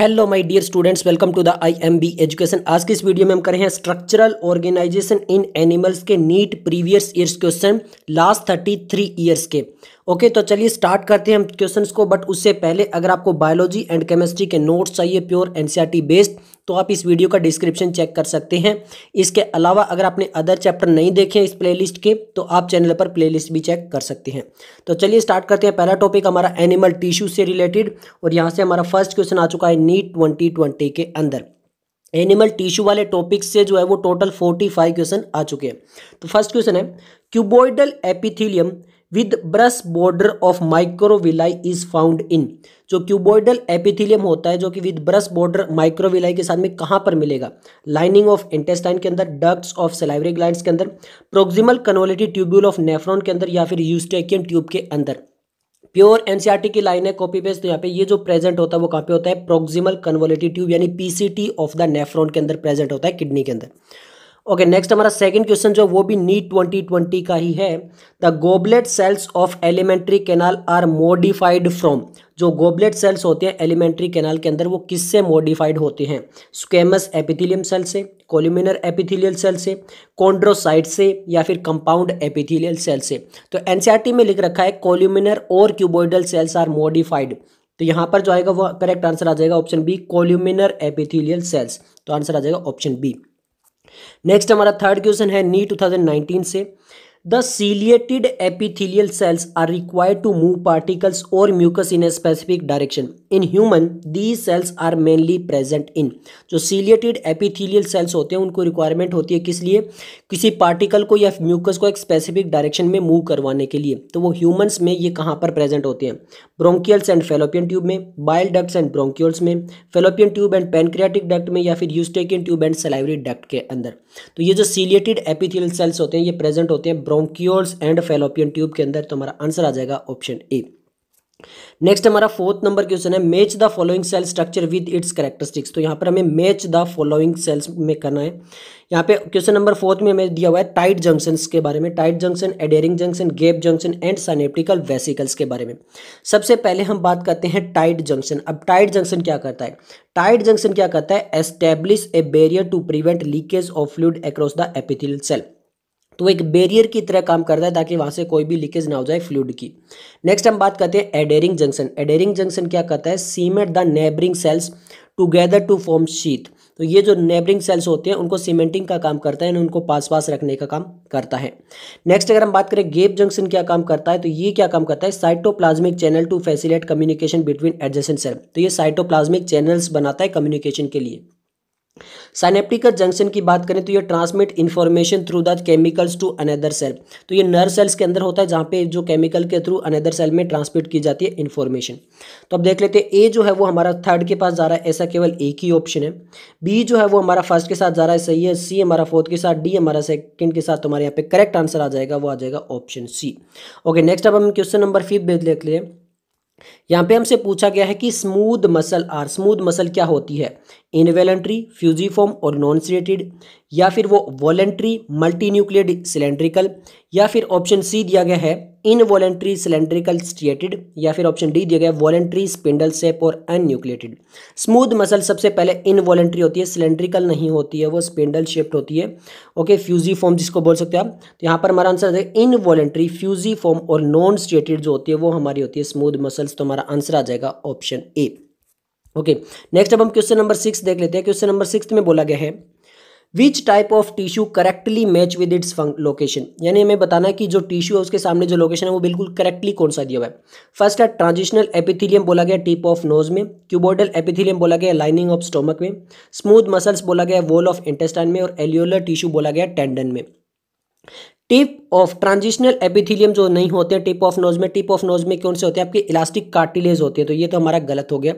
Hello my dear students welcome to the IMB education आज के इस वीडियो में हम कर रहे हैं स्ट्रक्चरल ऑर्गेनाइजेशन इन एनिमल्स के NEET previous years question last thirty three years के ओके okay, तो चलिए स्टार्ट करते हैं हम क्वेश्चंस को बट उससे पहले अगर आपको बायोलॉजी एंड केमिस्ट्री के नोट्स चाहिए प्योर एनसीईआरटी बेस्ड तो आप इस वीडियो का डिस्क्रिप्शन चेक कर सकते हैं इसके अलावा अगर आपने अदर चैप्टर नहीं देखे इस प्लेलिस्ट के तो आप चैनल पर प्लेलिस्ट भी चेक कर सकते हैं तो चलिए स्टार्ट करते हैं पहला टॉपिक हमारा एनिमल टिश्यू से रिलेटेड और यहाँ से हमारा फर्स्ट क्वेश्चन आ चुका है नीट ट्वेंटी के अंदर एनिमल टिश्यू वाले टॉपिक से जो है वो टोटल फोर्टी फाइव क्वेश्चन आ चुके हैं तो फर्स्ट क्वेश्चन है cuboidal epithelium with brush border of microvilli is found in जो क्यूबोइडल एपिथिलियम होता है जो कि विद ब्रश बॉर्डर माइक्रोविलाई के साथ में कहां पर मिलेगा लाइनिंग ऑफ इंटेस्टाइन के अंदर डक्ट्स ऑफ सेलाइवरी ग्लाइंड के अंदर proximal convoluted tubule of nephron के अंदर या फिर यूस्टेकियम ट्यूब के अंदर प्योर एनसीआरटी की लाइन है कॉपी पेस्ट तो यहाँ पे ये जो प्रेजेंट होता है वो कहाँ पे होता है प्रोक्सिमल कन्वोलेटिव ट्यूब यानी पीसीटी ऑफ द नेफ्रॉन के अंदर प्रेजेंट होता है किडनी के अंदर ओके नेक्स्ट हमारा सेकंड क्वेश्चन जो वो भी नीट ट्वेंटी ट्वेंटी का ही है the goblet cells of alimentary canal are modified from जो गोबलेट सेल्स होते हैं एलिमेंट्री कैनाल के अंदर वो किससे मॉडिफाइड होते हैं स्क्वेमस एपिथीलियम सेल से कोल्यूमिनर एपिथिलियल सेल से कॉन्ड्रोसाइट से या फिर कंपाउंड एपिथिलियल सेल से तो एनसीईआरटी e में लिख रखा है कोल्यूमिनर और क्यूबोइडल सेल्स आर मॉडिफाइड तो यहाँ पर जो आएगा वो करेक्ट आंसर आ जाएगा option B columnar epithelial cells तो आंसर आ जाएगा ऑप्शन बी नेक्स्ट हमारा थर्ड क्वेश्चन है नी 2019 से the ciliated epithelial cells are required to move particles और mucus in a specific direction in human the cells are mainly present in जो ciliated epithelial sales होते हैं उनको requirement होती है किस लिए किसी पार्टिकल को या म्यूकस को एक स्पेसिफिक डायरेक्शन में मूव करवाने के लिए तो वो ह्यूमन्स में ये कहाँ पर प्रेजेंट होते हैं ब्रोंकियल्स एंड फेलोपियन ट्यूब में बायल डक्ट्स एंड ब्रोंक्यूल्स में fallopian tube and pancreatic duct में या फिर Eustachian tube and salivary duct के अंदर तो ये जो सीलिएटेड एपिथिलियल सेल्स होते हैं ये प्रेजेंट होते हैं ब्रोंक्योल्स एंड फेलोपियन ट्यूब के अंदर तो हमारा आंसर आ जाएगा ऑप्शन ए नेक्स्ट हमारा फोर्थ नंबर क्वेश्चन है match the following cell structure with its characteristics तो यहाँ पर हमें मैच द फॉलोइंग सेल्स में करना है यहाँ पे क्वेश्चन नंबर फोर्थ में हमें दिया हुआ है टाइट जंक्शन के बारे में tight junction adhering junction gap junction and synaptic vesicles के बारे में सबसे पहले हम बात करते हैं टाइट जंक्शन अब टाइट जंक्शन क्या करता है टाइट जंक्शन क्या करता है establish a barrier to prevent leakage of fluid across the epithelial cell तो वो एक बैरियर की तरह काम करता है ताकि वहाँ से कोई भी लीकेज ना हो जाए फ्लूड की नेक्स्ट हम बात करते हैं एडेरिंग जंक्शन एडेरिंग जंक्शन क्या करता है cement the neighbouring cells together to form sheet तो ये जो नेबरिंग सेल्स होते हैं उनको सीमेंटिंग का काम करता है उनको पास पास रखने का काम करता है नेक्स्ट अगर हम बात करें गेप जंक्शन क्या काम करता है तो ये क्या काम करता है cytoplasmic channel to facilitate communication between adjacent cell तो ये साइटोप्लाज्मिक चैनल्स बनाता है कम्युनिकेशन के लिए सैनेप्टिकल जंक्शन की बात करें तो ये transmit information through the chemicals to another cell तो ये नर सेल्स के अंदर होता है जहाँ पे जो केमिकल के थ्रू अनदर सेल में ट्रांसमिट की जाती है इन्फॉर्मेशन तो अब देख लेते हैं ए जो है वो हमारा थर्ड के पास जा रहा है ऐसा केवल एक ही ऑप्शन है बी जो है वो हमारा फर्स्ट के साथ जा रहा है सही है सी हमारा फोर्थ के साथ डी हमारा सेकेंड के साथ तो हमारे यहाँ पे करेक्ट आंसर आ जाएगा वो आ जाएगा ऑप्शन सी ओके नेक्स्ट अब हम क्वेश्चन नंबर फिफ्थ देख हैं यहाँ पे हमसे पूछा गया है कि smooth muscle are smooth muscle क्या होती है इनवेलेंट्री फ्यूजीफॉर्म और नॉन सीटेड या फिर वो वॉलेंट्री मल्टी न्यूक्लियर सिलेंड्रिकल या फिर ऑप्शन सी दिया गया है इनवॉलेंट्री सिलेंड्रिकल स्टिएटेड या फिर ऑप्शन डी दिया गया वॉलेंट्री स्पिंडल सेप और अनन्यूक्लेटेड स्मूथ मसल सबसे पहले इनवॉलेंट्री होती है सिलेंड्रिकल नहीं होती है वो स्पिंडल शेप्ड होती है ओके फ्यूजी फॉर्म जिसको बोल सकते हो आप तो यहाँ पर हमारा आंसर है इनवॉलेंट्री फ्यूजी फॉर्म और नॉन स्टिएटेड जो होती है वो हमारी होती है स्मूथ मसल्स तो हमारा आंसर आ जाएगा ऑप्शन ए ओके नेक्स्ट अब हम क्वेश्चन नंबर सिक्स देख लेते हैं क्वेश्चन नंबर सिक्स में बोला गया है which type of tissue correctly match with its location यानी हमें बताना है कि जो टिश्यू है उसके सामने जो लोकेशन है वो बिल्कुल करेक्टली कौन सा दिया हुआ है फर्स्ट है ट्रांजिशनल एपिथिलियम बोला गया टिप ऑफ नोज में क्यूबोडल एपिथिलियम बोला गया लाइनिंग ऑफ स्टोमक में स्मूथ मसल्स बोला गया वॉल ऑफ इंटेस्टाइन में और एलियोलर टिश्यू बोला गया टेंडन में टिप ऑफ ट्रांजिशनल एपिथिलियम जो नहीं होते हैं टिप ऑफ नोज में टिप ऑफ नोज में कौन से होते हैं आपके इलास्टिक कार्टिलेज होते हैं तो ये तो हमारा गलत हो गया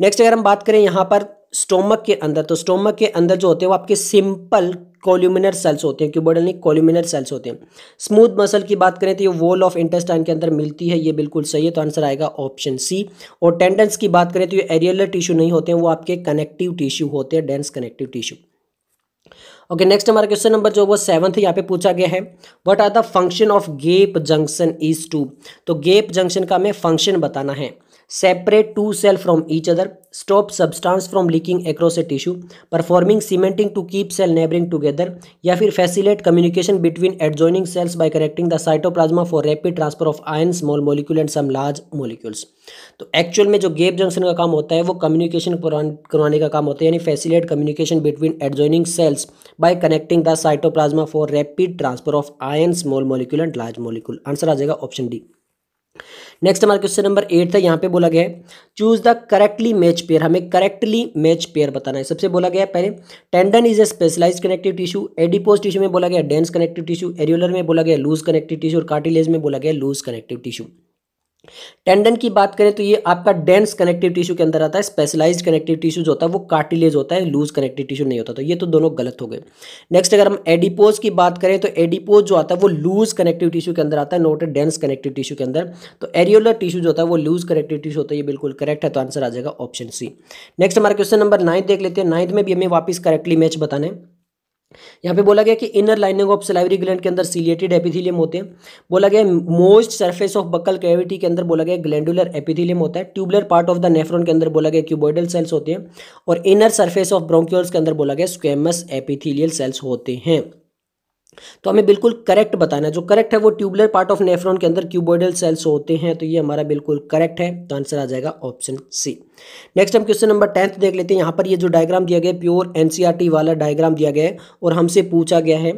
नेक्स्ट अगर हम बात करें यहाँ पर स्टोमक के अंदर तो स्टोमक के अंदर जो होते हैं वो आपके सिंपल कॉल्यूमिनर सेल्स होते हैं नहीं कॉल्यूमिनर सेल्स होते हैं स्मूथ मसल की बात करें तो ये वॉल ऑफ इंटेस्टाइन के अंदर मिलती है ये बिल्कुल सही है तो आंसर आएगा ऑप्शन सी और टेंडेंस की बात करें तो ये एरियलर टिश्यू नहीं होते हैं वो आपके कनेक्टिव टिश्यू होते हैं dense connective tissue okay next हमारा क्वेश्चन नंबर जो वो सेवंथ यहाँ पे पूछा गया है what are the function of gap junction is to तो गेप जंक्शन का हमें फंक्शन बताना है separate two cell from each other stop substance from leaking across a tissue performing cementing to keep cell neighbouring together या फिर facilitate communication between adjoining cells by connecting the cytoplasm for rapid transfer of ion small molecule and some large molecules तो actual में जो gap junction का काम होता है वो कम्युनिकेशन करवाने का काम होता है यानी facilitate communication between adjoining cells by connecting the cytoplasm for rapid transfer of ion small molecule and large molecule answer आ जाएगा ऑप्शन डी नेक्स्ट हमारा क्वेश्चन नंबर एट था यहाँ पे बोला गया है choose the correctly match pair हमें करेक्टली मैच पेयर बताना है सबसे बोला गया है पहले tendon is a specialise connective tissue adipose tissue में बोला गया डेंस कनेक्टिव टिश्यू एरियोलर में बोला गया लूज कनेक्टिव टिश्यू और कार्टिलेज में बोला गया लूज कनेक्टिव टिश्यू टेंडन की बात करें तो ये आपका डेंस कनेक्टिव टिश्यू के अंदर आता है स्पेशलाइज्ड कनेक्टिव टिश्यू जो होता है वो कार्टिलेज होता है लूज कनेक्टिव टिश्यू नहीं होता तो ये तो दोनों गलत हो गए नेक्स्ट अगर हम एडिपोज की बात करें तो एडिपोज जो आता है वो लूज कनेक्टिव टिश्यू के अंदर आता है नोट डेंस कनेक्टिव टिश्यू के अंदर तो एरियोलर टिश्यू जो होता है वो लूज कनेक्टिव टिश्यू होता है ये बिल्कुल करेक्ट है तो आंसर आ जाएगा ऑप्शन सी नेक्स्ट हमारा क्वेश्चन नंबर नाइन्थ देख लेते हैं नाइन्थ में भी हमें वापस करेक्टली मैच बताने यहाँ पे बोला गया कि inner lining of salivary gland के अंदर सिलेटेड एपिथिलियम होते हैं बोला गया most surface of buccal cavity के अंदर बोला गया ग्लैंडुलर एपिथीलियम होता है tubular part of the nephron के अंदर बोला गया क्यूबॉइडल सेल्स होते हैं और इनर सरफेस ऑफ ब्रोंक्यूल्स के अंदर बोला गया स्क्वेमस एपिथिलियल सेल्स होते हैं तो हमें बिल्कुल करेक्ट बताना है जो करेक्ट है वो ट्यूबलर पार्ट ऑफ नेफ्रॉन के अंदर क्यूबोइडल सेल्स होते हैं तो ये हमारा बिल्कुल करेक्ट है तो आंसर आ जाएगा ऑप्शन सी नेक्स्ट हम क्वेश्चन नंबर टेंथ देख लेते हैं यहाँ पर ये जो डायग्राम दिया गया प्योर एनसीआरटी e वाला डायग्राम दिया गया है और हमसे पूछा गया है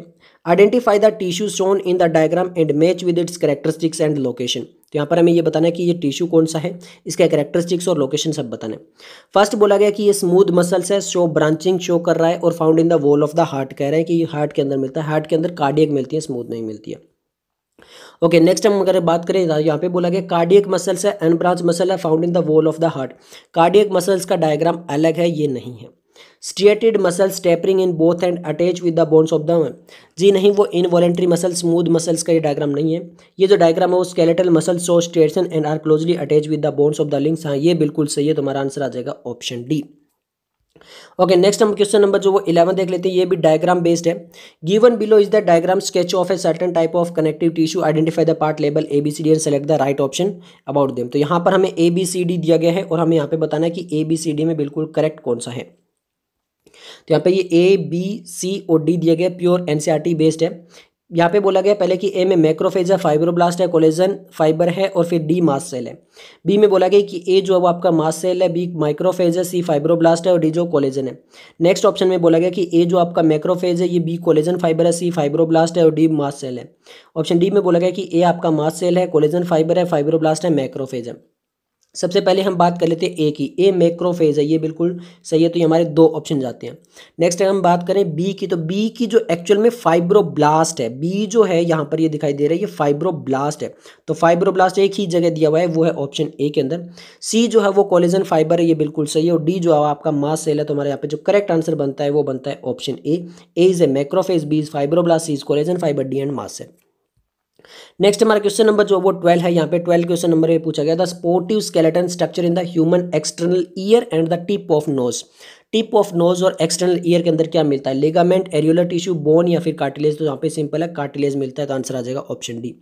identify the tissue shown in the diagram and match with its characteristics and location तो यहाँ पर हमें ये बताना है कि ये टिश्यू कौन सा है इसका करेक्टरिस्टिक्स और लोकेशन सब बताना है फर्स्ट बोला गया कि ये स्मूथ मसल्स है शो ब्रांचिंग शो कर रहा है और found in the wall of the heart कह रहे हैं कि ये हार्ट के अंदर मिलता है हार्ट के अंदर कार्डियक मिलती है स्मूथ नहीं मिलती है ओके नेक्स्ट हम अगर बात करें यहाँ पे बोला गया कार्डियक मसल्स है अनब्रांच मसल है found in the wall of the heart cardiac muscles का डायग्राम अलग है ये नहीं है striated muscles tapering in both end attach with the bones of the जी नहीं वो इनवॉलेंट्री मसल स्मूथ मसल्स का ये डायग्राम नहीं है ये जो डायग्राम है वो skeletal muscle so straighten and are closely attach with the bones of the limbs हाँ ये बिल्कुल सही है तुम्हारा आंसर आ जाएगा ऑप्शन डी ओके नेक्स्ट हम क्वेश्चन नंबर जो वो इलेवन देख लेते हैं ये भी डायग्राम बेस्ड है given below is the diagram sketch of a certain type of connective tissue identify the part label A B C D and select the right option about them तो यहां पर हमें ए बी सी डी दिया गया है और हमें यहां पे बताना है कि ए बी सी डी में बिल्कुल करेक्ट कौन सा है तो यहाँ पे ये ए बी सी और डी दिया गया प्योर एनसीईआरटी बेस्ड है यहाँ पे बोला गया पहले कि ए में मैक्रोफेज है फाइब्रोब्लास्ट है कोलेजन फाइबर है और फिर डी मास सेल है बी में बोला गया कि ए जो है वो आपका मास सेल है बी माइक्रोफेज है सी फाइब्रोब्लास्ट है और डी जो कोलेजन है नेक्स्ट ऑप्शन में बोला गया कि ए जो आपका मैक्रोफेज है ये बी कोलेजन फाइबर है सी फाइब्रोब्लास्ट है और डी मास सेल है ऑप्शन डी में बोला गया कि ए आपका मास सेल है कोलेजन फाइबर है फाइब्रोब्लास्ट है मैक्रोफेज है सबसे पहले हम बात कर लेते हैं ए की ए मैक्रोफेज है ये बिल्कुल सही है तो ये हमारे दो ऑप्शन जाते हैं नेक्स्ट हम बात करें बी की तो बी की जो एक्चुअल में फाइब्रोब्लास्ट है बी जो है यहाँ पर ये दिखाई दे रहा है ये फाइब्रोब्लास्ट है तो फाइब्रोब्लास्ट एक ही जगह दिया हुआ है वो है ऑप्शन ए के अंदर सी जो है वो कॉलेजन फाइबर है ये बिल्कुल सही है और डी जो है आपका मास सेल है तो हमारे यहाँ पर जो करेक्ट आंसर बनता है वो बनता है option A A is A macrophage B is fibroblast C is collagen fibre D and mast cell next हमारा क्वेश्चन नंबर जो वो ट्वेल्व है यहाँ पे ट्वेल्व क्वेश्चन नंबर में पूछा गया the supportive skeleton structure in the human external ear and the tip of nose tip of nose और एक्सटर्नल ईयर के अंदर क्या मिलता है लेगामेंट एरियोलर टिश्यू बोन या फिर कार्टिलेज तो यहाँ पे सिंपल है कार्टिलेज मिलता है तो आंसर आ जाएगा ऑप्शन डी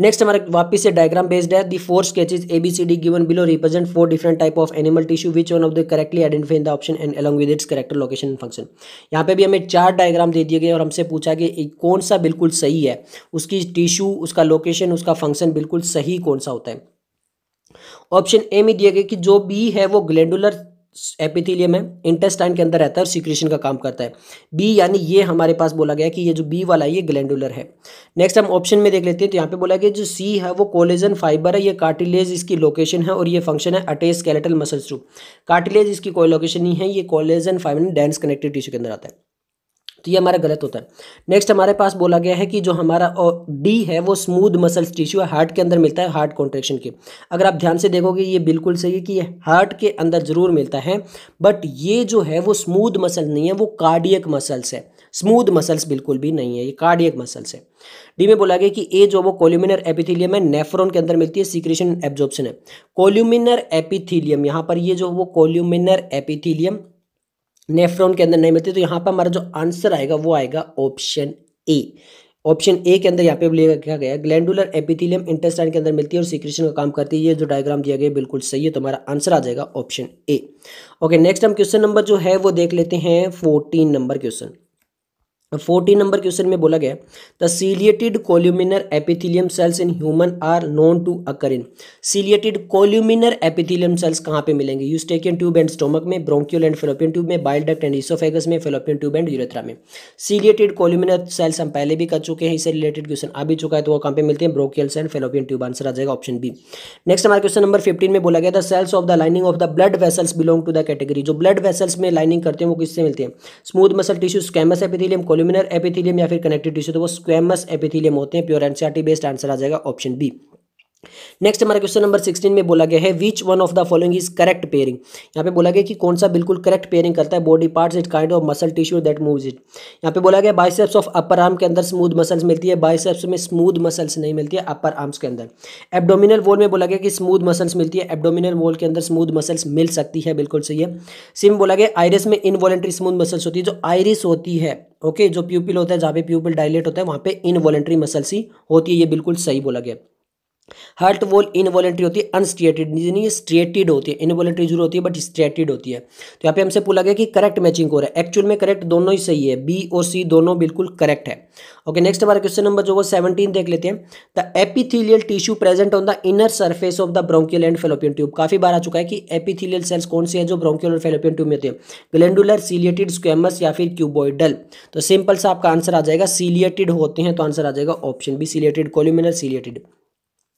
नेक्स्ट हमारे वापस से डायग्राम बेस्ड है the four sketches A B C D given below represent four different type of animal tissue which one of the correctly identify the option and along with its character location and function यहाँ पे भी हमें चार diagram दे दिए गए और हमसे पूछा कि कौन सा बिल्कुल सही है उसकी टिश्यू उसका लोकेशन उसका फंक्शन बिल्कुल सही कौन सा होता है ऑप्शन ए में दिया गया कि जो बी है वो ग्लैंडुलर एपिथीलियम है इंटेस्टाइन के अंदर रहता है और सीक्रेशन का काम करता है बी यानी ये हमारे पास बोला गया कि ये जो बी वाला है ये ग्लैंडुलर है नेक्स्ट हम ऑप्शन में देख लेते हैं तो यहाँ पे बोला गया जो सी है वो कोलेजन फाइबर है ये कार्टिलेज इसकी लोकेशन है और ये फंक्शन है अटेस्केलेटल मसल्स मसल थ्रू कार्टिलेज इसकी कोई लोकेशन नहीं है ये collagen fibre dense connective tissue के अंदर आता है तो ये हमारा गलत होता है नेक्स्ट हमारे पास बोला गया है कि जो हमारा डी है वो स्मूथ मसल्स टिश्यू है हार्ट के अंदर मिलता है हार्ट कॉन्ट्रेक्शन के अगर आप ध्यान से देखोगे ये बिल्कुल सही है कि ये हार्ट के अंदर ज़रूर मिलता है बट ये जो है वो स्मूद मसल नहीं है वो कार्डियक मसल्स है स्मूद मसल्स बिल्कुल भी नहीं है ये कार्डियक मसल्स है डी में बोला गया कि ए जो वो कोल्यूमिनर एपिथिलियम है नेफ्रॉन के अंदर मिलती है सीक्रेशन एब्जॉर्प्शन है कोल्यूमिनर एपिथिलियम यहाँ पर ये जो वो कोल्यूमिनर एपिथिलियम नेफ्रॉन के अंदर नहीं मिलती तो यहाँ पर हमारा जो आंसर आएगा वो आएगा ऑप्शन ए ऑप्शन ए के अंदर यहाँ पे लिया क्या गया ग्लैंडुलर एपिथेलियम इंटेस्टाइन के अंदर मिलती है और सीक्रेशन का काम करती है ये जो डायग्राम दिया गया बिल्कुल सही है तो हमारा आंसर आ जाएगा ऑप्शन ए ओके नेक्स्ट हम क्वेश्चन नंबर जो है वो देख लेते हैं fourteen number question fourteen number question में बोला गया the ciliated columnar epithelium cells in human are known to occur in ciliated columnar epithelium cells कहाँ पे मिलेंगे यूस्टेकियन ट्यूब एंड स्टोमक में ब्रोंक्यूल एंड फेलोपियन ट्यूब में बाइल डक्ट एंड इसोफेगस में fallopian tube and urethra में ciliated columnar cells हम पहले भी कर चुके हैं इससे रिलेटेड क्वेश्चन आ भी चुका है तो वो कहाँ पे मिलते हैं bronchioles and fallopian tube answer आ जाएगा ऑप्शन बी नेक्स्ट हमारे क्वेश्चन नंबर फिफ्टीन में बोला गया था cells of the lining of the blood vessels belong to the category जो ब्लड वेसल्स में लाइनिंग करते हैं वो किससे मिलते हैं smooth muscle tissue squamous epithelium columnar epithelium या फिर कनेक्टिव टिश्यू तो वो स्क्वेमस एपिथिलियम होते हैं प्योर एनसीआरटी बेस्ड आंसर आ जाएगा ऑप्शन बी नेक्स्ट हमारा क्वेश्चन नंबर 16 में बोला गया है which one of the following is correct pairing यहाँ पे बोला गया कि कौन सा बिल्कुल करेक्ट पेयरिंग करता है body parts it kind of muscle tissue that moves it यहाँ पे बोला गया बाइसेप्स ऑफ अपर आर्म के अंदर स्मूथ मसल्स मिलती है बाइसेप्स में स्मूथ मसल्स नहीं मिलती है अपर आर्म्स के अंदर एबडोमिनल वॉल में बोला गया कि स्मूथ मसल्स मिलती है एबडोमिनल वॉल के अंदर स्मूथ मसल्स मिल सकती है बिल्कुल सही है सिम बोला गया आयरस में इनवॉलेंट्री स्मूथ मसल्स होती है जो आयरिस होती है ओके जो प्यूपिल होता है जहाँ पे प्यूपिल डायलेट होता है वहाँ पे इनवॉलेंट्री ही होती है ये बिल्कुल सही बोला गया हर्ट वॉल इनवॉलेंट्री होती है अनस्ट्रेटेड यानी स्ट्रेटेड होती है इनवॉलेंट्री जरूर होती है बट स्ट्रेटेड होती है तो यहाँ पे हमसे पूछा गया कि करेक्ट मैचिंग हो रहा है एक्चुअल में करेक्ट दोनों ही सही है बी और सी दोनों बिल्कुल करेक्ट है ओके नेक्स्ट हमारा क्वेश्चन नंबर जो वो सेवनटीन देख लेते हैं the epithelial tissue present on the inner surface of the bronchial and fallopian tube काफी बार आ चुका है कि एपीथीलियल सेल्स कौन सी है जो ब्रोंकियल और फेलोपियन ट्यूब में होते हैं ग्लेंडुलर सीलिएटेड स्क्वेमस या फिर क्यूबोइडल तो सिंपल सा आपका आंसर आ जाएगा सीलिएटेड होते हैं तो आंसर आ जाएगा option B ciliated columnar ciliated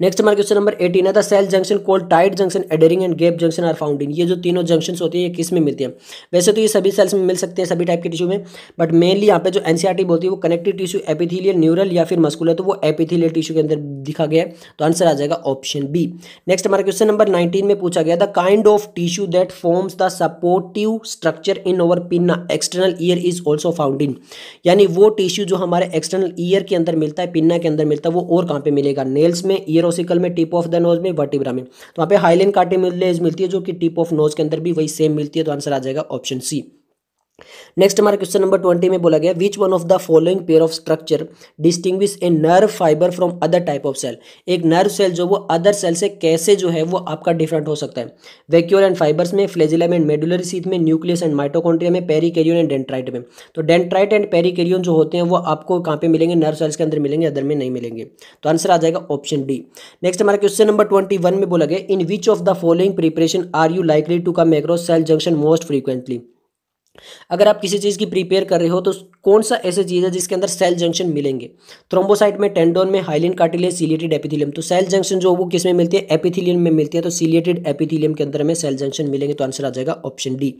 next हमारा क्वेश्चन नंबर एटीन है the cell junction called tight junction adhering and gap junction are found in ये जो तीनों जंक्शन होते हैं ये किस में मिलते हैं वैसे तो ये सभी सेल्स में मिल सकते हैं सभी टाइप के टिश्यू में बट मेनली यहाँ पे जो एनसीआरटी e बोलती है वो कनेक्टिव टिश्यू एपिथीलियल न्यूरल या फिर मस्कुलर तो वो एपिथीलियल टिश्यू के अंदर दिखा गया तो आंसर आ जाएगा ऑप्शन बी नेक्स्ट हमारा क्वेश्चन नंबर नाइनटीन में पूछा गया the kind of tissue that forms the supportive structure in over pinna external ear is also found in यानी वो टिश्यू जो हमारे एक्सटर्नल ईयर के अंदर मिलता है पिन्ना के अंदर मिलता है वो और कहाँ पर मिलेगा नेल्स में ईयर पेरोसिकल में टिप ऑफ द नोज में वर्टिब्रा में तो वहाँ पे हाइलिन कार्टिमिलेज मिलती है जो कि टिप ऑफ नोज के अंदर भी वही सेम मिलती है तो आंसर आ जाएगा ऑप्शन सी नेक्स्ट हमारे क्वेश्चन नंबर ट्वेंटी में बोला गया which one of the following pair of structure distinguish a nerve fibre from other type of cell एक नर्व सेल जो वो अदर सेल से कैसे जो है वो आपका डिफरेंट हो सकता है वैक्यूल एंड फाइबर्स में फ्लेजिलम एंड मेडुलरी सीथ में न्यूक्लियस एंड माइटोकॉन्ट्रिया में पेरीकेरियन एंड डेंट्राइट में तो डेंट्राइट एंड पेरीकेरियन जो होते हैं वो आपको कहाँ पे मिलेंगे नर्व सेल्स के अंदर मिलेंगे अदर में नहीं मिलेंगे तो आंसर आ जाएगा ऑप्शन डी नेक्स्ट हमारे क्वेश्चन नंबर ट्वेंटी में बोला गया in which of the following preparation are you likely to come across cell junction most frequently अगर आप किसी चीज़ की प्रिपेयर कर रहे हो तो कौन सा ऐसी चीज़ है जिसके अंदर सेल जंक्शन मिलेंगे थ्रोम्बोसाइट में टेंडोन में हाइलिन कार्टिलेज सीलिएटेड एपिथिलियम तो सेल जंक्शन जो वो किस में मिलती है एपिथिलियम में मिलती है तो सीलिएटेड एपिथिलियम के अंदर हमें सेल जंक्शन मिलेंगे तो आंसर आ जाएगा ऑप्शन डी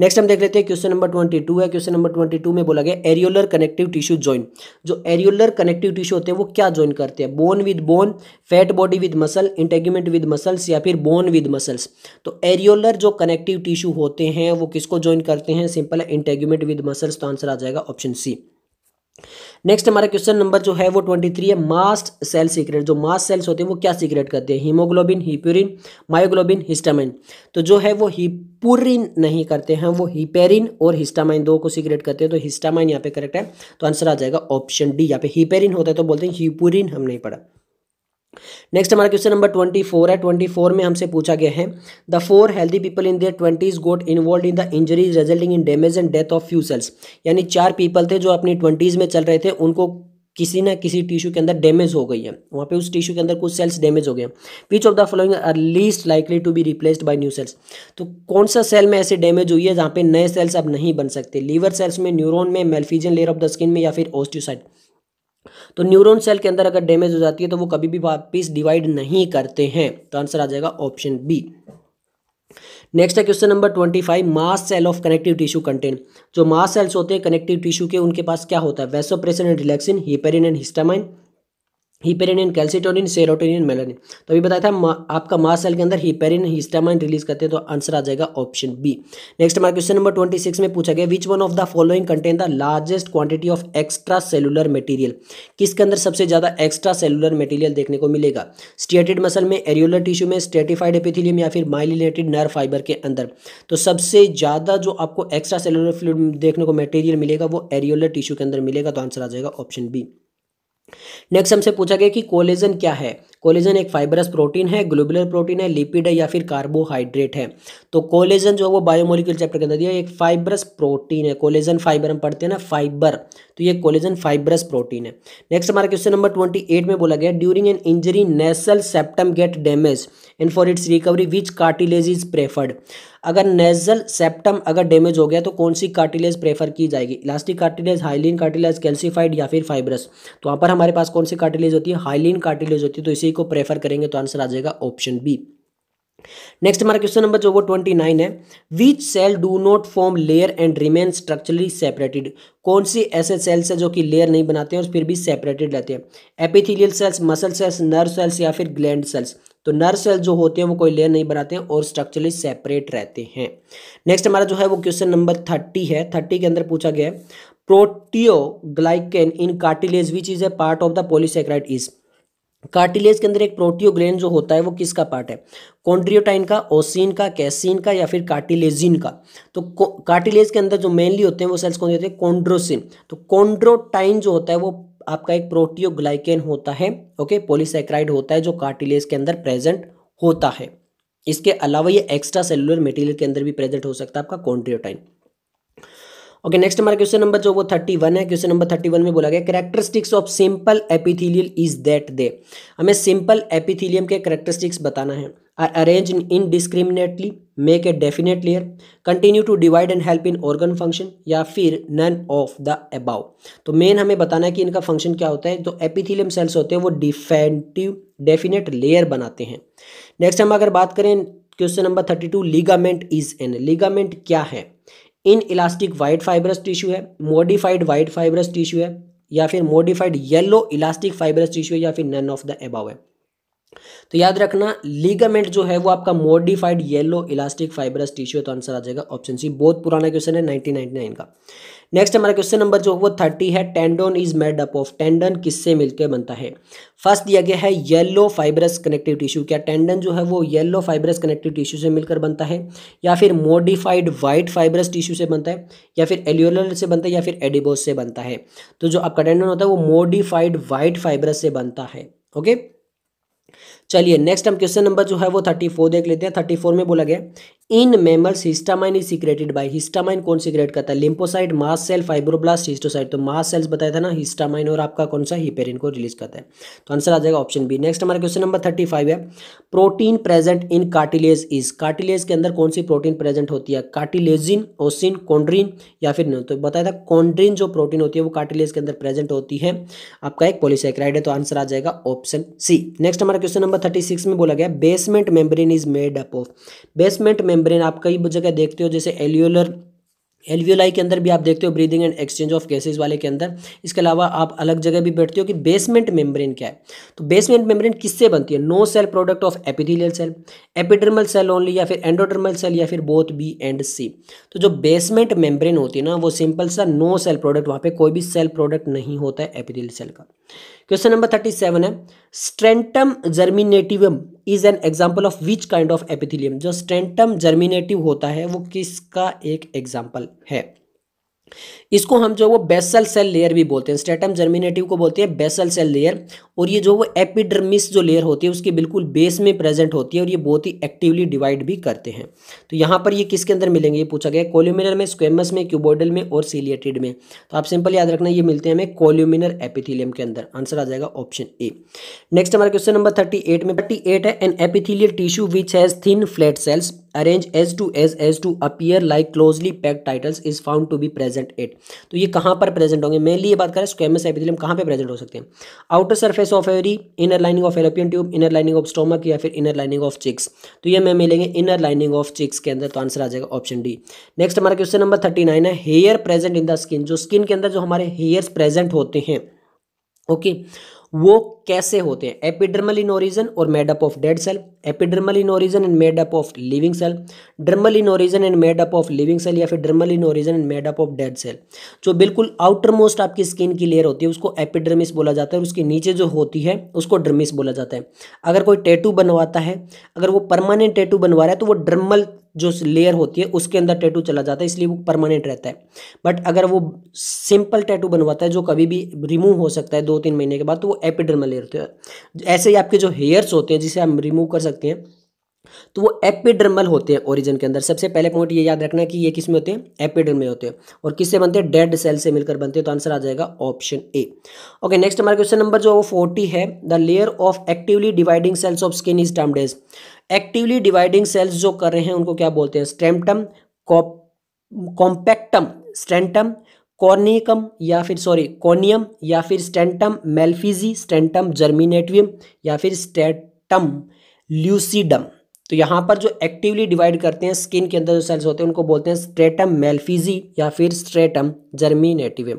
नेक्स्ट हम देख लेते हैं क्वेश्चन नंबर ट्वेंटी है क्वेश्चन नंबर ट्वेंटी में बोला गया एरियोलर कनेक्टिव टिश्यू ज्वाइन जो एरियोलर कनेक्टिव टिश्यू होते हैं वो क्या ज्वाइन करते हैं bone with bone fat body with muscle integument with muscles या फिर बोन विद मसल्स तो एरियोलर जो कनेक्टिव टिश्यू होते हैं वो किसको ज्वाइन करते हैं सिंपल है इंटेग्यूमेंट विद मसल्स तो आंसर आ जाएगा ऑप्शन सी नेक्स्ट हमारा क्वेश्चन नंबर जो है वो ट्वेंटी थ्री है मास्ट सेल सीक्रेट जो मास्ट सेल्स होते हैं वो क्या सीक्रेट करते हैं हीमोग्लोबिन हीप्यूरिन मायोग्लोबिन हिस्टामाइन तो जो है वो हीपुरिन नहीं करते हैं वो हीपेरिन और हिस्टामाइन दो को सीक्रेट करते हैं तो हिस्टामाइन यहाँ पे करेक्ट है तो आंसर आ जाएगा ऑप्शन डी यहाँ पे हीपेरिन होता है तो बोलते हैं हीपुरिन हम नहीं पढ़ा नेक्स्ट हमारा क्वेश्चन नंबर ट्वेंटी फोर है ट्वेंटी फोर में हमसे पूछा गया है the four healthy people in their twenties got involve in the injuries resulting in damage and death of few cells यानी चार पीपल थे जो अपनी ट्वेंटीज़ में चल रहे थे उनको किसी ना किसी टिश्यू के अंदर डैमेज हो गई है वहाँ पे उस टिश्यू के अंदर कुछ सेल्स डैमेज हो गए पीच which of the following are least likely to be replaced by new cells तो कौन सा सेल में ऐसे डैमेज हुई है जहाँ पे नए सेल्स अब नहीं बन सकते लीवर सेल्स में न्यूरॉन में Malpighian layer of the skin में या फिर ओस्टियोसाइट तो न्यूरॉन सेल के अंदर अगर डैमेज हो जाती है तो वो कभी भी वापिस डिवाइड नहीं करते हैं तो आंसर आ जाएगा ऑप्शन बी नेक्स्ट है question number twenty five mast cell of connective tissue contain जो मास सेल्स होते हैं कनेक्टिव टिश्यू के उनके पास क्या होता है vasopressin and relaxin heparin and histamine हीपेरिनिन कैल्सिटोनिन सेरोटोनिन मेलानिन तो अभी बताया था मा, आपका मास सेल के अंदर हीपेरिन हिस्टामाइन रिलीज करते हैं तो आंसर आ जाएगा ऑप्शन बी नेक्स्ट हमारा क्वेश्चन नंबर ट्वेंटी सिक्स में पूछा गया which one of the following contain the largest quantity of extra cellular material किसके अंदर सबसे ज़्यादा एक्स्ट्रा सेलुलर मटीरियल देखने को मिलेगा स्टेटेड मसल में एरियोलर टिश्यू में स्टेटिफाइड एपिथिलियम या फिर माइलिनेटेड नर्व फाइबर के अंदर तो सबसे ज़्यादा जो आपको एक्स्ट्रा सेलुलर फ्लू देखने को मटेरियल मिलेगा वो एरियोलर टिश्यू के अंदर मिलेगा तो आंसर आ जाएगा ऑप्शन बी नेक्स्ट हमसे पूछा गया कि कोलेजन क्या है कोलेजन एक फाइबरस प्रोटीन है ग्लोबुलर प्रोटीन है लिपिड है या फिर कार्बोहाइड्रेट है तो कोलेजन जो है वो बायोमोलिक्यूल चैप्टर के अंदर दिया एक फाइबरस प्रोटीन है कोलेजन फाइबर हम पढ़ते हैं ना फाइबर तो ये कोलेजन फाइबरस प्रोटीन है नेक्स्ट हमारा क्वेश्चन नंबर ट्वेंटी एट में बोला गया during an injury nasal septum get damage and for its recovery which cartilage is preferred अगर नेजल सेप्टम अगर डैमेज हो गया तो कौन सी कार्टिलेज प्रेफर की जाएगी elastic cartilage hyaline cartilage calcified या फिर फाइब्रस तो वहाँ पर हमारे पास कौन सी कार्टिलेज होती है हाइलिन कार्टिलेज होती है तो इसी को प्रेफर करेंगे तो आंसर आ जाएगा ऑप्शन बी नेक्स्ट हमारा क्वेश्चन नंबर जो वो ट्वेंटी नाइन है which cell do not form layer and remain structurally separated कौन सी ऐसे सेल्स है जो कि लेयर नहीं बनाते हैं और फिर भी सेपरेटेड रहते हैं epithelial cells muscle cells nerve cells या फिर ग्लैंड सेल्स तो नर्व सेल्स जो होते हैं वो कोई लेयर नहीं बनाते हैं और स्ट्रक्चरली सेपरेट रहते हैं नेक्स्ट हमारा जो है वो क्वेश्चन नंबर थर्टी है थर्टी के अंदर पूछा गया है proteoglycan in cartilage which is a part of the polysaccharide is cartilage के अंदर एक प्रोटियोग्लैंड जो होता है वो किसका पार्ट है कॉन्ड्रियोटाइन का ओसिन का कैसिन का या फिर कार्टिलेजिन का तो कार्टिलेज के अंदर जो मेनली होते हैं वो सेल्स कौन होते हैं कॉन्ड्रोसिन तो कॉन्ड्रोटाइन जो होता है वो आपका एक प्रोटियोग्लाइकेन होता है ओके पोलिसक्राइड होता है जो कार्टिलेज के अंदर प्रेजेंट होता है इसके अलावा ये एक्स्ट्रा सेलुलर मेटीरियल के अंदर भी प्रेजेंट हो सकता है आपका कॉन्ड्रियोटाइन ओके नेक्स्ट हमारा क्वेश्चन नंबर जो वो थर्टी वन है क्वेश्चन नंबर थर्टी वन में बोला गया characteristics of simple epithelial is that they हमें सिंपल एपिथीलियम के करेक्टरिस्टिक्स बताना है are arrange indiscriminately make a definite layer continue to divide and help in organ function या फिर नन ऑफ द अबाउ तो मेन हमें बताना है कि इनका फंक्शन क्या होता है तो एपिथीलियम सेल्स होते हैं वो डिफेंटिव डेफिनेट लेयर बनाते हैं नेक्स्ट हम अगर बात करें question number thirty two ligament is an ligament क्या है inelastic white fibrous tissue है मॉडिफाइड वाइट फाइबरस टिश्यू है या फिर modified yellow elastic fibrous tissue है या फिर नन ऑफ द अबाव है तो याद रखना लीगामेंट जो है वो आपका modified yellow elastic fibrous tissue है तो आंसर आ जाएगा ऑप्शन सी बहुत पुराना क्वेश्चन है 1999 का नेक्स्ट हमारा क्वेश्चन नंबर जो वो 30 है tendon is made up of tendon किससे मिलकर बनता है फर्स्ट दिया गया है येलो फाइबरस कनेक्टिव टिश्यू क्या टेंडन जो है वो येलो फाइबरस कनेक्टिव टिश्यू से मिलकर बनता है या फिर मॉडिफाइड व्हाइट फाइबरस टिश्यू से बनता है या फिर एल्यूलर से बनता है या फिर एडिबोस से बनता है तो जो आपका टेंडन होता है वो मॉडिफाइड व्हाइट फाइबरस से बनता है ओके okay? चलिए नेक्स्ट हम क्वेश्चन नंबर जो है वो थर्टी फोर देख लेते हैं थर्टी फोर में बोला गया in mammals histamine is secreted by histamine कौन सिक्रेट करता है लिम्पोसाइड मास सेल फाइब्रोब्लास्ट हिस्टोसाइड तो मास सेल्स बताया था ना हिस्टामाइन और आपका कौन सा हिपेरिन को रिलीज करता है तो आंसर आ जाएगा ऑप्शन बी नेक्स्ट हमारा क्वेश्चन नंबर थर्टी फाइव है protein present in cartilage is cartilage के अंदर कौन सी प्रोटीन प्रेजेंट होती है कार्टिलेजिन ओसिन कॉन्ड्रीन या फिर नहीं तो बताया था कॉन्ड्रीन जो प्रोटीन होती है वो कार्टिलेज के अंदर प्रेजेंट होती है आपका एक पोलिसाइक्राइड है तो आंसर आ जाएगा ऑप्शन सी नेक्स्ट हमारा क्वेश्चन नंबर थर्टी सिक्स में बोला गया basement membrane is made up of basement membrane आप कई जगह देखते हो जैसे एल्यूलर एलवीओलाई के अंदर भी आप देखते हो breathing and exchange of gases वाले के अंदर इसके अलावा आप अलग जगह भी बैठते हो कि बेसमेंट मेम्ब्रेन क्या है तो बेसमेंट मेम्ब्रेन किससे बनती है no cell product of epithelial cell epidermal cell only या फिर एंडोडर्मल सेल या फिर बोथ बी एंड सी तो जो बेसमेंट मेम्ब्रेन होती है ना वो सिंपल सा नो सेल प्रोडक्ट वहाँ पर कोई भी सेल प्रोडक्ट नहीं होता है एपिथेलियल सेल का क्वेश्चन नंबर थर्टी सेवन है stratum germinativum is an example of which kind of epithelium जो स्ट्रेंटम जर्मिनेटिव होता है वो किसका एक एग्जाम्पल है इसको हम जो वो बेसल सेल लेयर भी बोलते हैं स्टेटम जर्मिनेटिव को बोलते हैं बेसल सेल लेयर और ये जो वो एपिडर्मिस जो लेयर होती है उसके बिल्कुल बेस में प्रेजेंट होती है और ये बहुत ही एक्टिवली डिवाइड भी करते हैं तो यहाँ पर ये किसके अंदर मिलेंगे ये पूछा गया कोल्यूमिनर में स्क्वेमस में क्यूबोडल में और सीलिएटेड में तो आप सिंपल याद रखना ये मिलते हैं हमें कोल्यूमिनर एपिथीलियम के अंदर आंसर आ जाएगा ऑप्शन ए नेक्स्ट हमारा क्वेश्चन नंबर थर्टी में थर्टी है an epithelial tissue which has thin flat cells arranged edge to edge edge to appear like closely packed titles is found to be present it तो ये कहाँ पर present होंगे mainly ये बात करें स्क्वेमस एपिथिलियम कहाँ पे प्रेजेंट हो सकते हैं outer surface of ovary inner lining of fallopian tube inner lining of stomach या फिर इनर लाइनिंग ऑफ चिक्स तो ये हमें मिलेंगे इनर लाइनिंग ऑफ चिक्स के अंदर तो आंसर आ जाएगा ऑप्शन डी नेक्स्ट हमारा क्वेश्चन नंबर थर्टी नाइन है hair present in the skin जो स्किन के अंदर जो हमारे हेयर्स प्रेजेंट होते हैं ओके okay, वो कैसे होते हैं एपिडर्मल इनोरिजन और made up of dead cell epidermal in origin and made up of living cell dermal in origin and made up of living cell या फिर dermal in origin and made up of dead cell जो बिल्कुल आउटर मोस्ट आपकी स्किन की लेयर होती है उसको एपिडर्मिस बोला जाता है और उसके नीचे जो होती है उसको ड्रमिस बोला जाता है अगर कोई टेटू बनवाता है अगर वो परमानेंट टेटू बनवा रहा है तो वो डर्मल जो लेयर होती है उसके अंदर टैटू चला जाता है इसलिए वो परमानेंट रहता है बट अगर वो सिंपल टैटू बनवाता है जो कभी भी रिमूव हो सकता है दो तीन महीने के बाद तो वो एपिडर्मल ले रहे होते ऐसे ही आपके जो हेयर्स होते हैं जिसे हम रिमूव कर सकते हैं तो वो एपिडर्मल होते हैं ओरिजिन के अंदर सबसे पहले पॉइंट ये याद रखना कि ये किस में होते हैं एपिडर्म में होते हैं और किससे बनते हैं डेड सेल से मिलकर बनते हैं तो आंसर आ जाएगा ऑप्शन ए ओके नेक्स्ट हमारा क्वेश्चन नंबर जो है वो फोर्टी है the layer of actively dividing cells of skin is termed as actively dividing cells जो कर रहे हैं उनको क्या बोलते हैं स्टेम्टम कॉम्पैक्टम स्ट्रेंटम कॉर्निकम या फिर सॉरी कॉर्नियम या फिर स्टेंटम मेल्फीजी स्टेंटम जर्मिनेटवियम या फिर स्टेटम ल्यूसीडम तो यहाँ पर जो एक्टिवली डिवाइड करते हैं स्किन के अंदर जो सेल्स होते हैं उनको बोलते हैं स्ट्रेटम मेल्फीजी या फिर स्ट्रेटम जर्मिनेटिवियम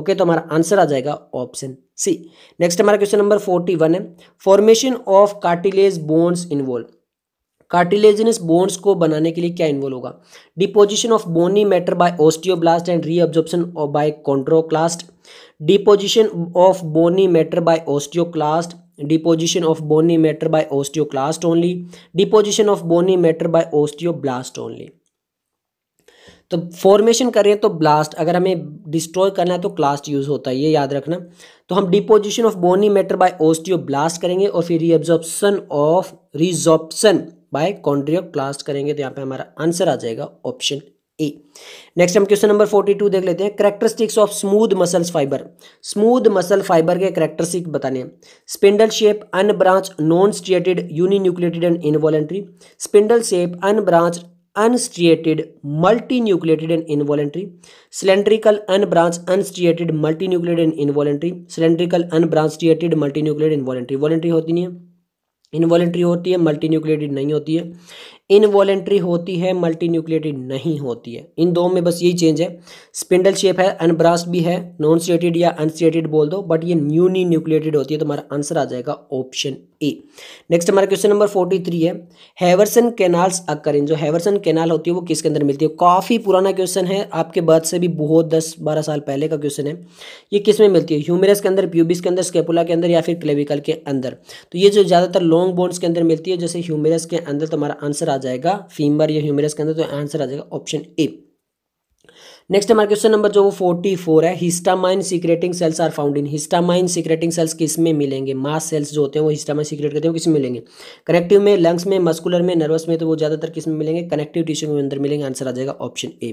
ओके तो हमारा आंसर आ जाएगा ऑप्शन सी नेक्स्ट हमारा क्वेश्चन नंबर फोर्टी वन है formation of cartilage bones involve cartilaginous bones को बनाने के लिए क्या इन्वॉल्व होगा deposition of bony matter by osteoblast and reabsorption by chondroclast deposition of bony matter by osteoclast deposition of bony matter by osteoclast only deposition of bony matter by osteoblast only तो formation करें तो blast अगर हमें destroy करना है तो क्लास्ट use होता है ये याद रखना तो हम deposition of bony matter by osteoblast करेंगे और फिर reabsorption of resorption by chondroclast करेंगे तो यहाँ पे हमारा आंसर आ जाएगा ऑप्शन ए नेक्स्ट हम क्वेश्चन नंबर फोर्टी टू देख लेते हैं characteristics of smooth muscles fiber smooth muscle fiber के करेक्टरिस्टिक बताने हैं spindle shape unbranched non striated uninucleated and involuntary spindle shape unbranched unstriated multinucleated and involuntary cylindrical unbranched unstriated multinucleated and involuntary cylindrical unbranched striated multinucleated involuntary voluntary होती नहीं है involuntary होती है multi nucleated नहीं होती है involuntary होती है मल्टी न्यूक्लिएटेड नहीं होती है इन दो में बस यही चेंज है स्पिंडल शेप है अनब्रास्ट भी है नॉन स्टेटेड या अनस्टेटेड बोल दो बट ये न्यूनी न्यूक्टेड होती है तो हमारा आंसर आ जाएगा ऑप्शन ए नेक्स्ट हमारा क्वेश्चन नंबर फोर्टी थ्री है हेवरसन कैनाल्स अक्कर जो हेवरसन कैनाल होती है वो किसके अंदर मिलती है काफ़ी पुराना क्वेश्चन है आपके बाद से भी बहुत दस बारह साल पहले का क्वेश्चन है ये किस में मिलती है ह्यूमरस के अंदर प्यूबिस के अंदर स्केपुला के अंदर या फिर क्लेविकल के अंदर तो ये जो ज़्यादातर लॉन्ग बोन्स के अंदर मिलती है जैसे ह्यूमरस के अंदर तो हमारा आंसर आ आ जाएगा फीमर या ह्यूमरस के अंदर तो आंसर आ जाएगा ऑप्शन ए नेक्स्ट हमारे क्वेश्चन नंबर जो वो फोर्टी फोर है histamine secreting cells are found in histamine secreting cells किस में मिलेंगे मास सेल्स जो होते हैं वो हिस्टामाइन सीक्रेट करते हैं वो किस में मिलेंगे कनेक्टिव में लंग्स में मस्कुलर में नर्वस में तो वो ज़्यादातर किस में मिलेंगे कनेक्टिव टिश्यू में अंदर मिलेंगे आंसर आ जाएगा ऑप्शन ए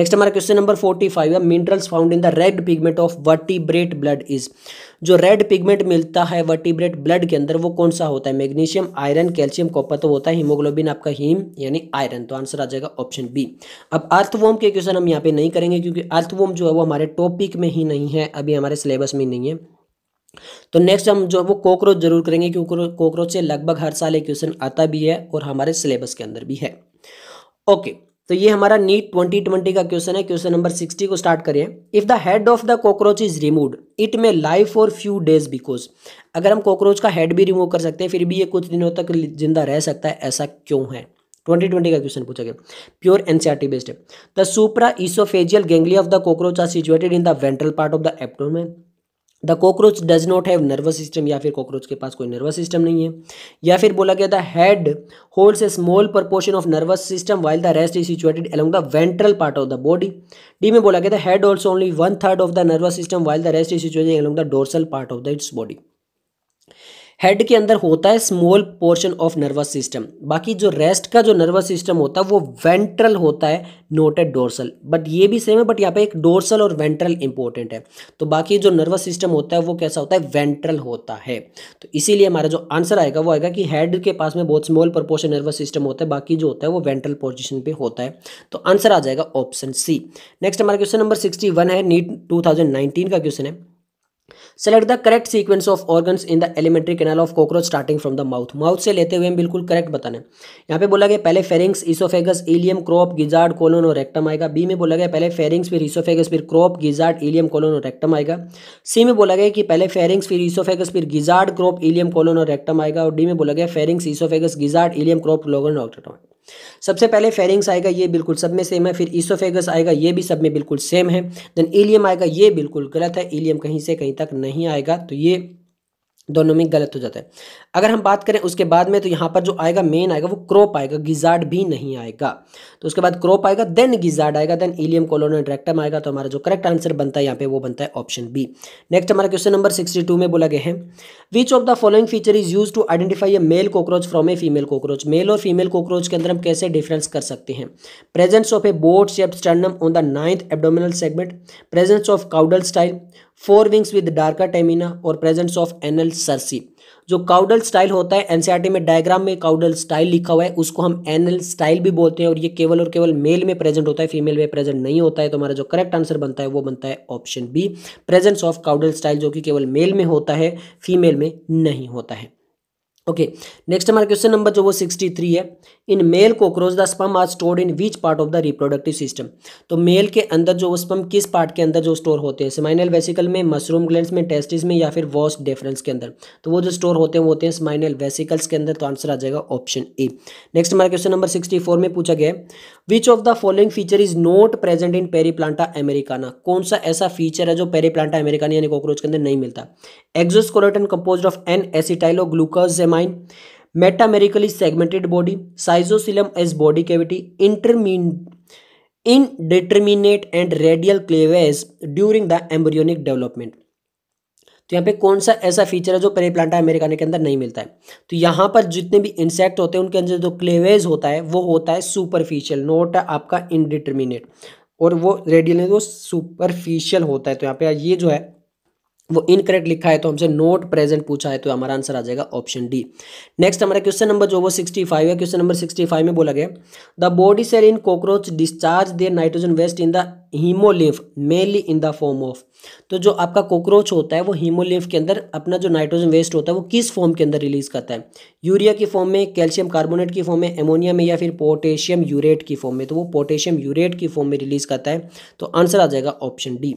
नेक्स्ट हमारा क्वेश्चन नंबर फोर्टी फाइव है minerals found in the red pigment of vertebrate blood is जो रेड पिगमेंट मिलता है वर्टिब्रेट ब्लड के अंदर वो कौन सा होता है मैग्नीशियम आयरन कैल्शियम कॉपर तो होता है हीमोग्लोबिन आपका हीम यानी आयरन तो आंसर आ जाएगा ऑप्शन बी अब अर्थवोम के क्वेश्चन हम यहाँ पे नहीं करेंगे क्योंकि अर्थवोम जो है वो हमारे टॉपिक में ही नहीं है अभी हमारे सिलेबस में नहीं है तो नेक्स्ट हम जो वो कॉकरोच जरूर करेंगे क्योंकि कॉकरोच से लगभग हर साल एक क्वेश्चन आता भी है और हमारे सिलेबस के अंदर भी है ओके तो ये हमारा नीट ट्वेंटी ट्वेंटी का क्वेश्चन है क्वेश्चन नंबर सिक्सटी को स्टार्ट करें if the head of the cockroach is remove it may live for few days because अगर हम कॉकरोच का हेड भी रिमूव कर सकते हैं फिर भी ये कुछ दिनों तक जिंदा रह सकता है ऐसा क्यों है 2020 का क्वेश्चन पूछा गया प्योर एनसीआरटी बेस्ड है the supra esophageal ganglia of the cockroach are situated in the ventral part of the abdomen the cockroach does not have nervous system या फिर कॉकरोच के पास कोई नर्वस सिस्टम नहीं है या फिर बोला गया था head holds a small proportion of nervous system while the rest is situated along the ventral part of the body D में बोला गया था head holds only one third of the nervous system while the rest is situated along the dorsal part of the its body head के अंदर होता है small portion of nervous system बाकी जो रेस्ट का जो नर्वस सिस्टम होता है वो वेंट्रल होता है नोट एट डोर्सल बट ये भी सेम है बट यहाँ पे एक डोर्सल और वेंट्रल इंपॉर्टेंट है तो बाकी जो नर्वस सिस्टम होता है वो कैसा होता है वेंट्रल होता है तो इसीलिए हमारा जो आंसर आएगा वो आएगा कि हेड के पास में बहुत स्मॉल प्रपोर्शन नर्वस सिस्टम होता है बाकी जो होता है वो वेंट्रल पोजिशन पर होता है तो आंसर आ जाएगा ऑप्शन सी नेक्स्ट हमारा क्वेश्चन नंबर सिक्सटी है नीट टू का क्वेश्चन है select the correct sequence of organs in the alimentary canal of cockroach starting from the mouth mouth से लेते हुए हम बिल्कुल करेक्ट बताने यहाँ पे बोला गया पहले pharynx esophagus ileum crop gizzard colon और रेक्टम आएगा बी में बोला गया पहले फेरिंग्स फिर इसोफेगस फिर क्रॉप गिजार्ड इलियम कोलोन और रेक्टम आएगा सी में बोला गया कि पहले फेरिंग्स फिर इसोफेगस फिर गिजार्ड क्रॉप इलियम कोलोन और रेक्टम आएगा और डी में बोला गया pharynx esophagus gizzard ileum crop लोगन और रेक्टम आएगा सबसे पहले फेरिंग्स आएगा ये बिल्कुल सब में सेम है फिर ईसोफेगस आएगा ये भी सब में बिल्कुल सेम है देन एलियम आएगा ये बिल्कुल गलत है एलियम कहीं से कहीं तक नहीं आएगा तो ये दोनों में गलत हो जाता है अगर हम बात करें उसके बाद में तो यहाँ पर जो आएगा मेन आएगा वो क्रॉप आएगा गिजार्ड भी नहीं आएगा तो उसके बाद क्रॉप आएगा देन गिजार्ड आएगा देन इलियम कोलोनो डायरेक्टम आएगा तो हमारा जो करेक्ट आंसर बनता है यहाँ पे वो बनता है ऑप्शन बी नेक्स्ट हमारा क्वेश्चन नंबर सिक्सटी टू में बोला गया है which of the following feature is use to identify a male cockroach from a female cockroach male और फीमेल कॉकरोच के अंदर हम कैसे डिफरेंस कर सकते हैं presence of a boat shape sternum on the ninth abdominal segment presence of caudal style fore wings with darker tegmina और presence of anal cerci जो काउडल स्टाइल होता है एनसीआरटी e में डायग्राम में काउडल स्टाइल लिखा हुआ है उसको हम एनल स्टाइल भी बोलते हैं और ये केवल और केवल मेल में प्रेजेंट होता है फीमेल में प्रेजेंट नहीं होता है तो हमारा जो करेक्ट आंसर बनता है वो बनता है option B presence of caudal style जो कि केवल मेल में होता है फीमेल में नहीं होता है ओके नेक्स्ट हमारा क्वेश्चन नंबर जो वो सिक्सटी थ्री है in male cockroach the sperm are stored in which part of the reproductive system तो मेल के अंदर जो स्पम किस पार्ट के अंदर जो स्टोर होते हैं स्माइनल वेसिकल में मशरूम ग्लैंड में टेस्टिस में या फिर वॉस डेफरेंस के अंदर तो वो जो स्टोर होते हैं वो होते हैं स्माइनल वेसिकल्स के अंदर तो आंसर आ जाएगा ऑप्शन ए नेक्स्ट हमारा क्वेश्चन नंबर सिक्सटी फोर में पूछा गया which of the following feature is not present in Periplaneta americana कौन सा ऐसा फीचर है जो पेरी प्लांटा अमेरिकाना यानी कॉकरोच के अंदर नहीं मिलता exoskeleton composed of N acetyl glucose determine metamerically segmented body schizocoelom as body cavity इंटरमीन in indeterminate and radial cleavage during the embryonic development तो यहाँ पे कौन सा ऐसा फीचर है जो पेरे प्लांटा अमेरिकाना के अंदर नहीं मिलता है तो यहाँ पर जितने भी इंसेक्ट होते हैं उनके अंदर जो क्लेवेज होता है वो होता है सुपरफिशियल नोट आपका इनडिटर्मिनेट और वो रेडियल वो सुपरफिशियल होता है तो यहाँ पे ये जो है वो इनकरेक्ट लिखा है तो हमसे नोट प्रेजेंट पूछा है तो हमारा आंसर आ जाएगा ऑप्शन डी नेक्स्ट हमारा क्वेश्चन नंबर जो वो 65 है क्वेश्चन नंबर 65 में बोला गया the body cell in cockroach discharge their nitrogen waste in the hemolymph mainly in the form of तो जो आपका कॉकरोच होता है वो हीमोलिम्फ के अंदर अपना जो नाइट्रोजन वेस्ट होता है वो किस फॉर्म के अंदर रिलीज करता है यूरिया की फॉर्म में कैल्शियम कार्बोनेट की फॉर्म में एमोनिया में या फिर पोटेशियम यूरेट की फॉर्म में तो वो पोटेशियम यूरेट की फॉर्म में रिलीज करता है तो आंसर आ जाएगा ऑप्शन डी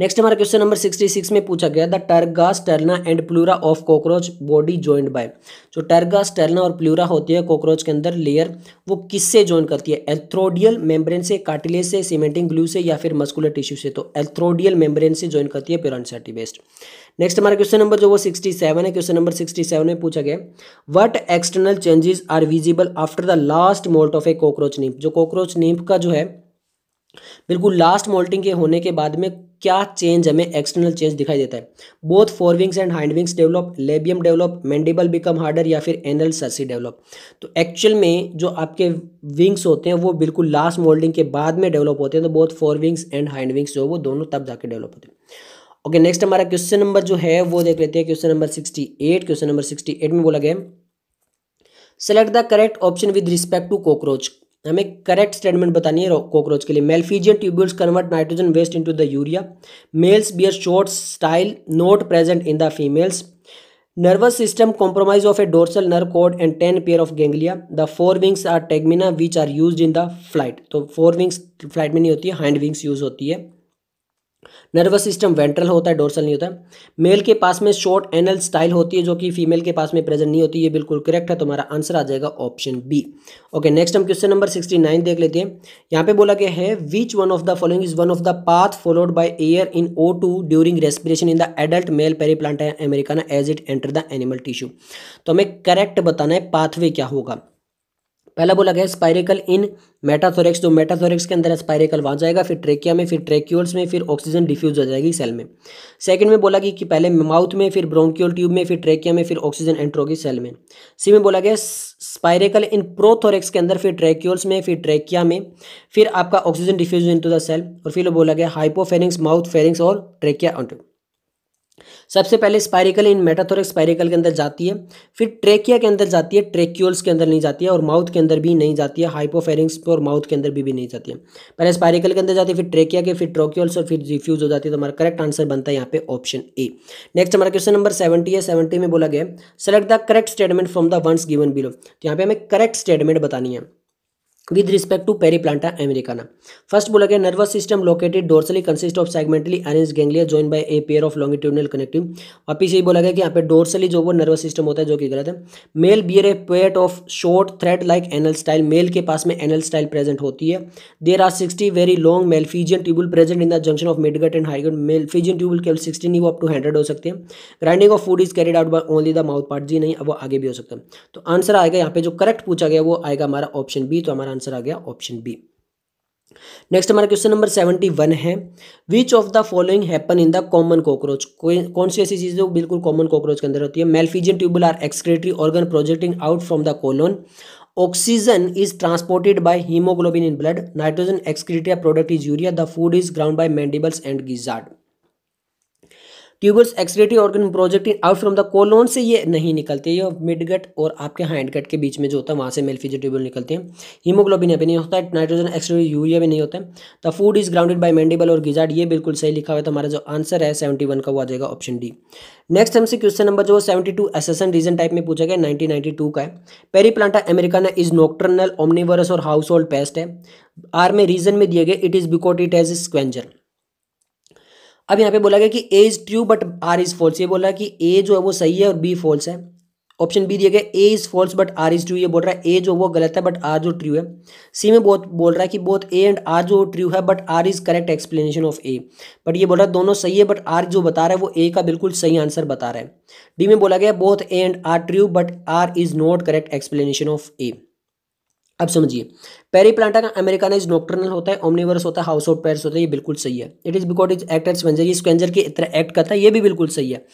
नेक्स्ट हमारा क्वेश्चन नंबर सिक्सटी सिक्स में पूछा गया the terga sterna and pleura of cockroach body join by जो टर्गा स्टेलना और प्लूरा होती है कॉकरोच के अंदर लेयर वो किससे ज्वाइन करती है एथ्रोडियल मेम्ब्रेन से काटिले से सीमेंटिंग ग्लू से या फिर मस्कुलर टिश्यू से तो एथ्रोडियल मेम्ब्रेन से ज्वाइन करती है प्योरसाटी बेस्ट नेक्स्ट हमारा क्वेश्चन नंबर जो वो सिक्सटी सेवन है क्वेश्चन नंबर सिक्सटी सेवन में पूछा गया what external changes are visible after the last moult of a cockroach nymph जो कॉकरोच नीप का जो है बिल्कुल लास्ट मोल्टिंग के होने के बाद में क्या चेंज हमें एक्सटर्नल चेंज दिखाई देता है both fore wings and hind wings develop labium develop mandible become harder या फिर एनल सर्सी डेवलप तो एक्चुअल में जो आपके विंग्स होते हैं वो बिल्कुल लास्ट मोल्डिंग के बाद में डेवलप होते हैं तो both fore wings and hind wings जो वो दोनों तब जाके डेवलप होते हैं ओके नेक्स्ट हमारा क्वेश्चन नंबर जो है वो देख लेते हैं question number sixty eight question number sixty eight में बोला गया select the correct option with respect to cockroach हमें करेक्ट स्टेटमेंट बतानी है कॉकरोच के लिए Malpighian tubules convert nitrogen waste into the urea males bear short style not present in the females nervous system compromise of a dorsal nerve cord and ten pair of ganglia the fore wings are tegmina which are use in the flight तो fore wings flight में नहीं होती है hand wings use होती है nervous system ventral होता है dorsal नहीं होता है मेल के पास में शॉर्ट एनल स्टाइल होती है जो कि फीमेल के पास में प्रेजेंट नहीं होती ये बिल्कुल करेक्ट है तो हमारा आंसर आ जाएगा ऑप्शन बी ओके नेक्स्ट हम क्वेश्चन नंबर सिक्सटी नाइन देख लेते हैं यहाँ पे बोला गया है which one of the following is one of the path followed by air in O two during respiration in the adult male Periplaneta americana as it enter the animal tissue तो हमें correct बताना है pathway क्या होगा पहला बोला गया स्पायरिकल इन metathorax तो मेटाथोरेक्स के अंदर स्पायरिकल वहाँ जाएगा फिर ट्रेकिया में फिर ट्रेक्यूल्स में फिर ऑक्सीजन डिफ्यूज हो जाएगी सेल में सेकंड में बोला गया कि पहले माउथ में फिर ब्रोंक्यूल ट्यूब में फिर ट्रेकिया में फिर ऑक्सीजन एंटर होगी सेल में सी में बोला गया स्पाइरेकल इन प्रोथोरेक्स के अंदर फिर ट्रेक्यूल्स में फिर ट्रेकिया में फिर आपका oxygen diffuse in the cell और फिर बोला गया हाइपोफेरिंग्स माउथ फेरिंग्स और ट्रेकिया ऑन्टो सबसे पहले स्पायरिकल इन मेटाथोरिक स्पायरिकल के अंदर जाती है फिर ट्रेकिया के अंदर जाती है ट्रेक्यूल्स के अंदर नहीं जाती है और माउथ के अंदर भी नहीं जाती है हाइपोफेरिंग्स पर और माउथ के अंदर भी, भी नहीं जाती है पहले स्पायरिकल के अंदर जाती है फिर ट्रेकिया के फिर ट्रोक्यूल्स और फिर रिफ्यूज हो जाती है तो हमारा करेक्ट आंसर बनता है यहाँ पे ऑप्शन ए नेक्स्ट हमारा क्वेश्चन नंबर सेवेंटी है सेवेंटी में बोला गया select the correct statement from the ones given below तो यहाँ पे हमें करेक्ट स्टेटमेंट बतानी है respect to peri Periplanta americana first बोला गया nervous system located dorsally consist of segmentally arranged ganglia joined by a pair of longitudinal connective. वापिस यही बोला गया कि यहाँ पे डोर्सली जो वो नर्वस सिस्टम होता है जो कि गलत है male bear a pet of short thread like anal style male के पास में एनल स्टाइल प्रेजेंट होती है there are sixty very long Malpighian tubule present in the junction of midgut and hindgut Malpighian tubule केवल sixty नहीं वो up to hundred हो सकते हैं grinding of food is carried out by only the mouth part जी नहीं अब वो आगे भी हो सकता है तो आंसर आएगा यहाँ पे जो करेक्ट पूछा गया वो आएगा हमारा ऑप्शन बी तो हमारा आंसर आ गया ऑप्शन बी नेक्स्ट हमारा क्वेश्चन नंबर सेवेंटी वन है which of the following happen in the common cockroach कौन सी ऐसी चीज़ जो बिल्कुल कॉमन कॉकरोच के अंदर होती है Malpighian tubule are excretory organ projecting out from the colon oxygen is transported by haemoglobin in blood nitrogen excretory product is urea the food is ground by mandibles and gizzard tubers excretory organ projecting out from the colon से ये नहीं निकलते ये mid gut और आपके hand गट के बीच में जो होता है वहाँ से मेलफिजो ट्यूबल निकलते हैं हीमोग्लोबिन भी नहीं होता है नाइट्रोजन एक्सरेटी यूरिया भी नहीं होता है the food is grounded by mandible और गिजाड ये बिल्कुल सही लिखा हुआ है तो हमारा जो आंसर है सेवेंटी वन का वो आ जाएगा ऑप्शन डी नेक्स्ट हमसे क्वेश्चन नंबर जो seventy two assertion reason type में पूछा गया नाइनटीन नाइनटी टू का है americana is nocturnal omnivorous और हाउस होल्ड पेस्ट है आर में रीजन में दिए गए it is because it as scavenger अब यहाँ पे बोला गया कि A is true but R is false ये बोला कि ए जो है वो सही है और बी फॉल्स है ऑप्शन बी दिया गया A is false but R is true ये बोल रहा है ए जो वो गलत है बट आर जो ट्रू है सी में बहुत बोल रहा है कि बोथ ए एंड आर जो ट्रू है but R is correct explanation of A but ये बोल रहा है दोनों सही है बट आर जो बता रहा है वो ए का बिल्कुल सही आंसर बता रहा है डी में बोला गया both A and R true but R is not correct explanation of A अब समझिए पेरी प्लांटा का अमेरिकानाइज नॉक्टर्नल होता है ओमनिवर्स होता है हाउस ऑफ पेयर्स होता है ये बिल्कुल सही है it is because is act at scavenger ये स्क्वेंजर की तरह एक्ट करता है ये भी बिल्कुल सही है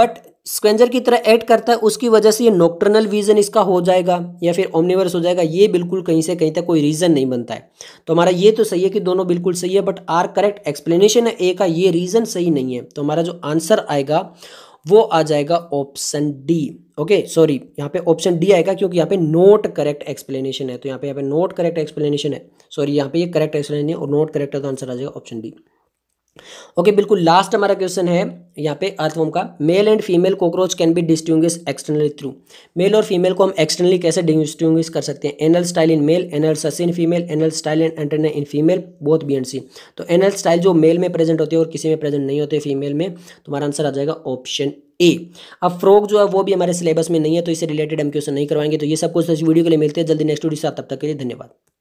बट स्क्वेंजर की तरह एक्ट करता है उसकी वजह से ये नॉक्टर्नल विजन इसका हो जाएगा या फिर ओमनिवर्स हो जाएगा ये बिल्कुल कहीं से कहीं तक कोई रीज़न नहीं बनता है तो हमारा ये तो सही है कि दोनों बिल्कुल सही है बट आर करेक्ट एक्सप्लेनेशन है ए का ये रीज़न सही नहीं है तो हमारा जो आंसर आएगा वो आ जाएगा ऑप्शन डी ओके सॉरी यहाँ पे ऑप्शन डी आएगा क्योंकि यहाँ पे नोट करेक्ट एक्सप्लेनेशन है तो यहाँ पे यहाँ पे नोट करेक्ट एक्सप्लेनेशन है सॉरी यहाँ पे ये करेक्ट एक्सप्लेनेशन है और नोट करेक्ट है तो आंसर आ जाएगा ऑप्शन डी ओके बिल्कुल लास्ट हमारा क्वेश्चन है यहाँ पे अर्थवम का male and female cockroach can be distinguish externally through male और फीमेल को हम एक्सटर्नली कैसे डिस्टिंग्विश कर सकते हैं anal style in male anal सस in female anal style and antenna in female both B and C तो एनल स्टाइल जो मेल में प्रेजेंट होते हैं और किसी में प्रेजेंट नहीं होते फीमेल में तुम्हारा आंसर आ जाएगा ऑप्शन ए अब फ्रॉग जो है वो भी हमारे सिलेबस में नहीं है तो इससे रिलेटेड हम क्वेश्चन नहीं करवाएंगे तो ये सब कुछ वीडियो के लिए मिलते हैं जल्दी नेक्स्ट वीडियो से आप तब तक के लिए धन्यवाद